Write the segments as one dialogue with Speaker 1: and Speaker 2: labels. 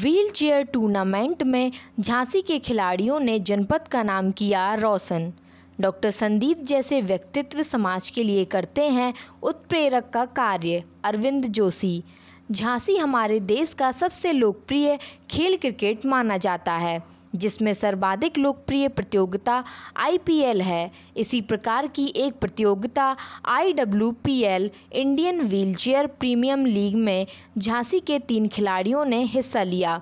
Speaker 1: wheelchair tournament में झांसी के खिलाड़ियों ने जनपद का नाम किया रोशन डॉक्टर संदीप जैसे व्यक्तित्व समाज के लिए करते हैं उत्प्रेरक का कार्य अरविंद जोशी झांसी हमारे देश का सबसे लोकप्रिय खेल क्रिकेट माना जाता है जिसमें सर्वाधिक लोकप्रिय प्रतियोगिता आईपीएल है इसी प्रकार की एक प्रतियोगिता IWPL Indian wheelchair premium league में झांसी के तीन खिलाड़ियों ने हिस्सा लिया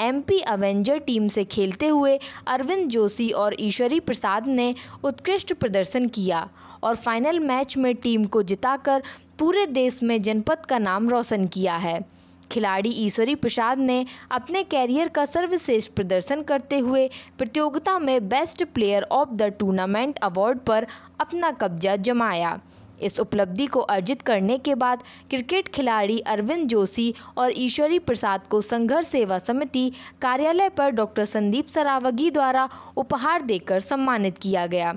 Speaker 1: एमपी अवेंजर टीम से खेलते हुए अरविंद जोशी और ईश्वरी प्रसाद ने उत्कृष्ट प्रदर्शन किया और फाइनल मैच में टीम को जिताकर पूरे देश में जनपद का नाम रोशन किया है खिलाड़ी ईश्वरी प्रसाद ने अपने कैरियर का सर्वश्रेष्ठ प्रदर्शन करते हुए प्रतियोगिता में best player of the tournament award पर अपना कब्जा जमाया इस उपलब्धि को अर्जित करने के बाद क्रिकेट खिलाड़ी अरविंद जोशी और ईश्वरी प्रसाद को संघर्ष सेवा समिति कार्यालय पर डॉक्टर संदीप सरावगी द्वारा उपहार देकर सम्मानित किया गया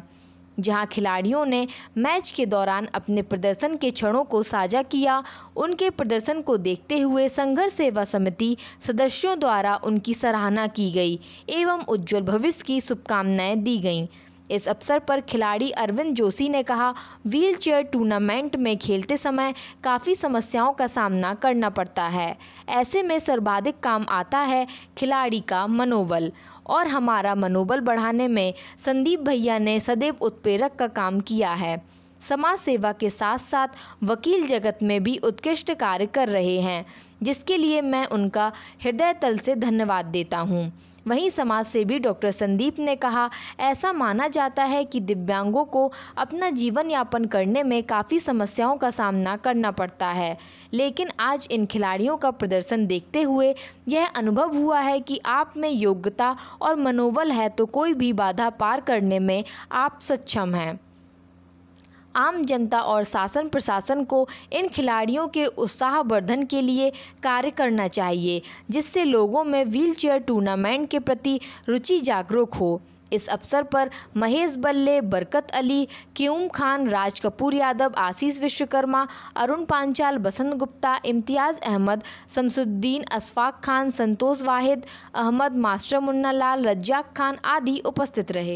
Speaker 1: जहां खिलाड़ियों ने मैच के दौरान अपने प्रदर्शन के क्षणों को साझा किया उनके प्रदर्शन को देखते हुए संघर्ष सेवा समिति सदस्यों द्वारा उनकी सराहना की गई एवं उज्जवल भविष्य की शुभकामनाएँ दी गईं इस अवसर पर खिलाड़ी अरविंद जोशी ने कहा व्हीलचेयर टूर्नामेंट में खेलते समय काफ़ी समस्याओं का सामना करना पड़ता है ऐसे में सर्वाधिक काम आता है खिलाड़ी का मनोबल और हमारा मनोबल बढ़ाने में संदीप भैया ने सदैव उत्प्रेरक का काम किया है समाज सेवा के साथ साथ वकील जगत में भी उत्कृष्ट कार्य कर रहे हैं जिसके लिए मैं उनका हृदय तल से धन्यवाद देता हूँ वहीं समाज से भी डॉक्टर संदीप ने कहा ऐसा माना जाता है कि दिव्यांगों को अपना जीवन यापन करने में काफ़ी समस्याओं का सामना करना पड़ता है लेकिन आज इन खिलाड़ियों का प्रदर्शन देखते हुए यह अनुभव हुआ है कि आप में योग्यता और मनोबल है तो कोई भी बाधा पार करने में आप सक्षम हैं आम जनता और शासन प्रशासन को इन खिलाड़ियों के उत्साहवर्धन के लिए कार्य करना चाहिए जिससे लोगों में व्हीलचेयर टूर्नामेंट के प्रति रुचि जागरूक हो इस अवसर पर महेश बल्ले बरकत अली क्यूम खान राज कपूर यादव आशीष विश्वकर्मा अरुण पांचाल बसंत गुप्ता इम्तियाज़ अहमद शमसुद्दीन अशफाक खान संतोष वाहिद अहमद मास्टर मुन्ना लाल रज्जाक खान आदि उपस्थित रहे